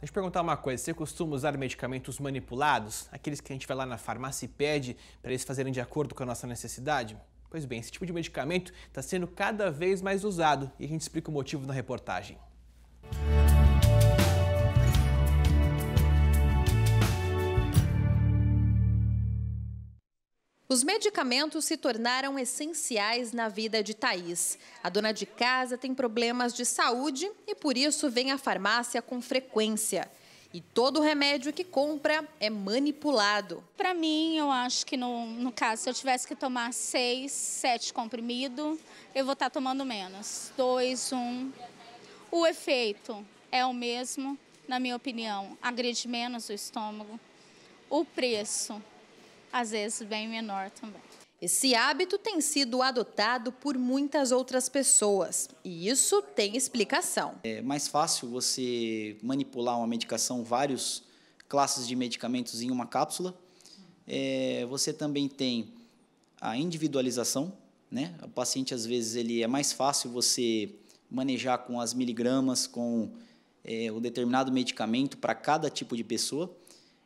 Deixa eu perguntar uma coisa, você costuma usar medicamentos manipulados? Aqueles que a gente vai lá na farmácia e pede para eles fazerem de acordo com a nossa necessidade? Pois bem, esse tipo de medicamento está sendo cada vez mais usado e a gente explica o motivo na reportagem. Os medicamentos se tornaram essenciais na vida de Thaís. A dona de casa tem problemas de saúde e por isso vem à farmácia com frequência. E todo remédio que compra é manipulado. Para mim, eu acho que no, no caso, se eu tivesse que tomar seis, sete comprimidos, eu vou estar tá tomando menos. Dois, um. O efeito é o mesmo, na minha opinião. Agride menos o estômago. O preço às vezes bem menor também. Esse hábito tem sido adotado por muitas outras pessoas e isso tem explicação. É mais fácil você manipular uma medicação, vários classes de medicamentos em uma cápsula. É, você também tem a individualização, né? O paciente às vezes ele é mais fácil você manejar com as miligramas, com é, o determinado medicamento para cada tipo de pessoa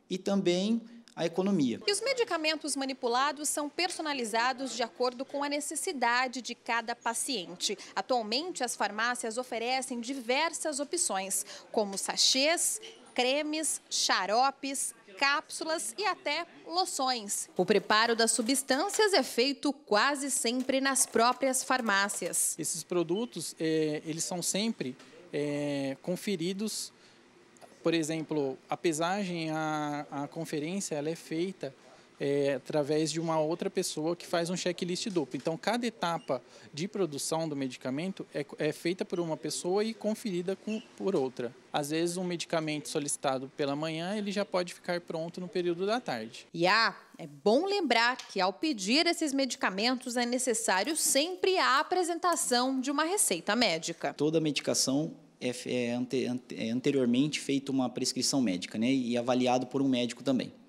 e também a economia. E os medicamentos manipulados são personalizados de acordo com a necessidade de cada paciente. Atualmente, as farmácias oferecem diversas opções, como sachês, cremes, xaropes, cápsulas e até loções. O preparo das substâncias é feito quase sempre nas próprias farmácias. Esses produtos, eh, eles são sempre eh, conferidos por exemplo, a pesagem, a, a conferência, ela é feita é, através de uma outra pessoa que faz um checklist duplo. Então, cada etapa de produção do medicamento é, é feita por uma pessoa e conferida com, por outra. Às vezes, um medicamento solicitado pela manhã, ele já pode ficar pronto no período da tarde. E ah, é bom lembrar que ao pedir esses medicamentos é necessário sempre a apresentação de uma receita médica. Toda medicação é, é, é, anteriormente feita uma prescrição médica né, e avaliado por um médico também.